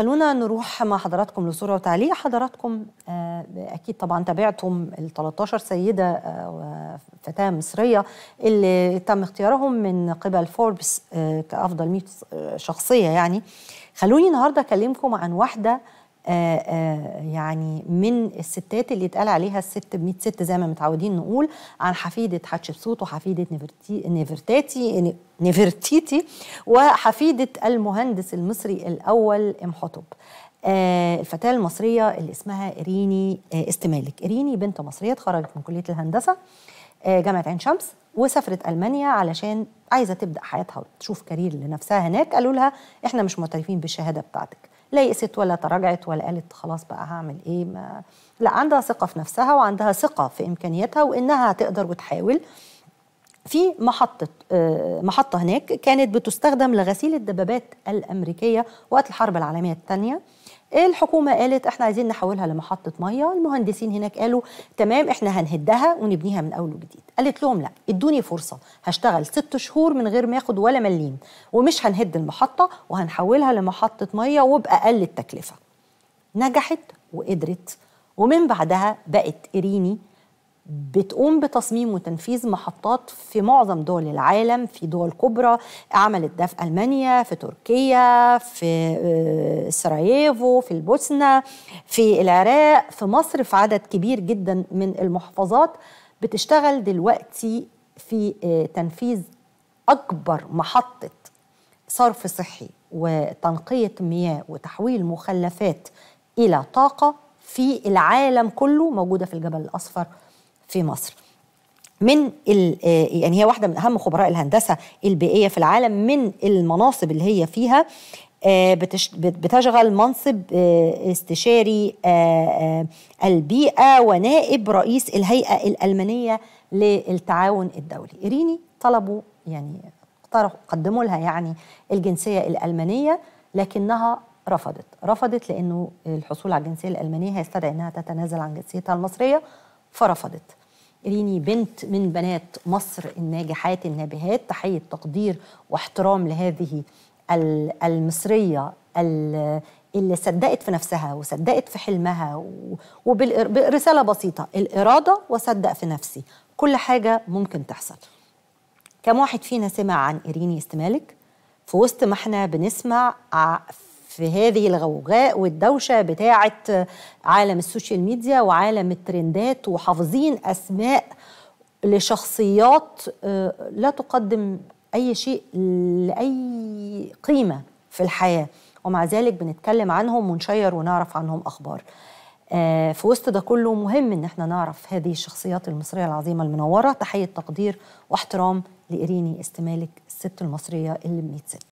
خلونا نروح مع حضراتكم لصوره وتعليق حضراتكم آه، اكيد طبعا تابعتم ال 13 سيده آه، فتاه مصريه اللي تم اختيارهم من قبل فوربس آه، كافضل 100 شخصيه يعني خلوني النهارده اكلمكم عن واحده آه، آه، يعني من الستات اللي اتقال عليها الست ب 100 ست زي ما متعودين نقول عن حفيده حتشبسوت وحفيده نيفرتاتي نيفرتيتي وحفيده المهندس المصري الاول ام امحطب. آه، الفتاة المصرية اللي اسمها إريني استمالك إريني بنت مصرية اتخرجت من كلية الهندسة جامعة عين شمس وسافرت ألمانيا علشان عايزة تبدأ حياتها وتشوف كارير لنفسها هناك قالوا لها إحنا مش معترفين بالشهادة بتاعتك لا يئست ولا تراجعت ولا قالت خلاص بقى هعمل ايه ما لا عندها ثقه في نفسها وعندها ثقه في امكانياتها وانها هتقدر وتحاول في محطة آه، محطة هناك كانت بتستخدم لغسيل الدبابات الأمريكية وقت الحرب العالمية الثانية الحكومة قالت احنا عايزين نحولها لمحطة مية المهندسين هناك قالوا تمام احنا هنهدها ونبنيها من أول وجديد قالت لهم لا ادوني فرصة هشتغل ست شهور من غير ما اخد ولا مليم ومش هنهد المحطة وهنحولها لمحطة مية وبأقل التكلفة نجحت وقدرت ومن بعدها بقت إريني بتقوم بتصميم وتنفيذ محطات في معظم دول العالم في دول كبرى عملت ده في ألمانيا في تركيا في آه، سراييفو في البوسنة في العراق في مصر في عدد كبير جدا من المحافظات بتشتغل دلوقتي في آه، تنفيذ أكبر محطة صرف صحي وتنقية مياه وتحويل مخلفات إلى طاقة في العالم كله موجودة في الجبل الأصفر في مصر من آه، يعني هي واحده من اهم خبراء الهندسه البيئيه في العالم من المناصب اللي هي فيها آه، بتشغل منصب آه، استشاري البيئه ونائب رئيس الهيئه الالمانيه للتعاون الدولي إريني طلبوا يعني اقترحوا قدموا لها يعني الجنسيه الالمانيه لكنها رفضت رفضت لانه الحصول على الجنسيه الالمانيه هيستدعي انها تتنازل عن جنسيتها المصريه فرفضت ريني بنت من بنات مصر الناجحات النابهات تحية تقدير واحترام لهذه المصرية اللي صدقت في نفسها وصدقت في حلمها وبرسالة بسيطة الإرادة وصدق في نفسي كل حاجة ممكن تحصل كم واحد فينا سمع عن إيريني استمالك في وسط ما احنا بنسمع في هذه الغوغاء والدوشة بتاعة عالم السوشيال ميديا وعالم الترندات وحافظين أسماء لشخصيات آه، لا تقدم أي شيء لأي قيمة في الحياة ومع ذلك بنتكلم عنهم ونشير ونعرف عنهم أخبار آه، في وسط ده كله مهم ان احنا نعرف هذه الشخصيات المصريه العظيمه المنوره تحيه تقدير واحترام لإريني استمالك الست المصريه اللي 100 سنه